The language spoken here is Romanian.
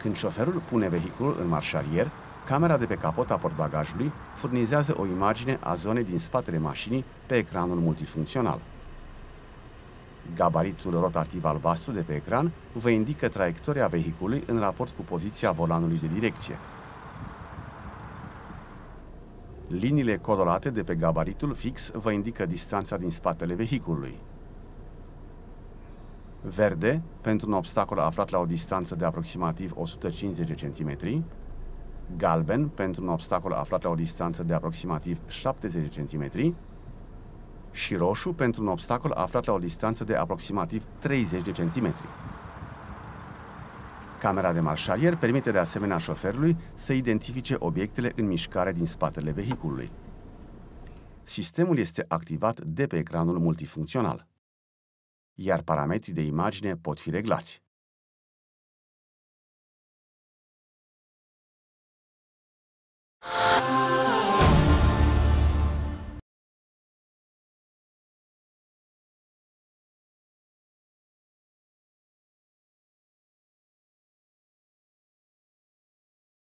Când șoferul pune vehiculul în marșarier, camera de pe capota portbagajului furnizează o imagine a zonei din spatele mașinii pe ecranul multifuncțional. Gabaritul rotativ albastru de pe ecran vă indică traiectoria vehiculului în raport cu poziția volanului de direcție. Liniile colorate de pe gabaritul fix vă indică distanța din spatele vehiculului verde pentru un obstacol aflat la o distanță de aproximativ 150 cm, galben pentru un obstacol aflat la o distanță de aproximativ 70 cm și roșu pentru un obstacol aflat la o distanță de aproximativ 30 de cm. Camera de marșalier permite de asemenea șoferului să identifice obiectele în mișcare din spatele vehiculului. Sistemul este activat de pe ecranul multifuncțional iar parametrii de imagine pot fi reglați.